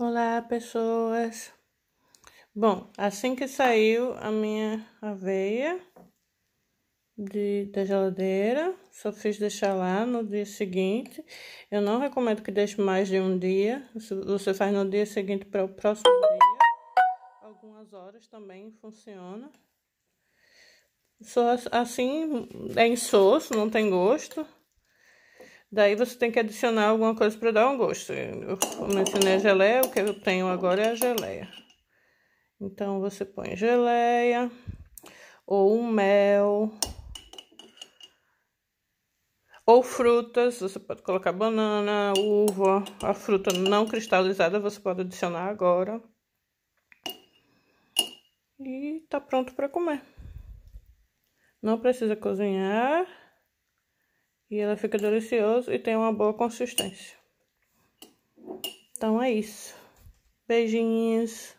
Olá, pessoas. Bom, assim que saiu a minha aveia de, da geladeira, só fiz deixar lá no dia seguinte. Eu não recomendo que deixe mais de um dia. Você faz no dia seguinte para o próximo dia. Algumas horas também funciona. Só assim é insosso, não tem gosto. Daí você tem que adicionar alguma coisa para dar um gosto. Eu mencionei a geleia, o que eu tenho agora é a geleia. Então você põe geleia ou mel ou frutas, você pode colocar banana, uva, a fruta não cristalizada você pode adicionar agora. E tá pronto para comer. Não precisa cozinhar. E ela fica deliciosa e tem uma boa consistência. Então é isso. Beijinhos.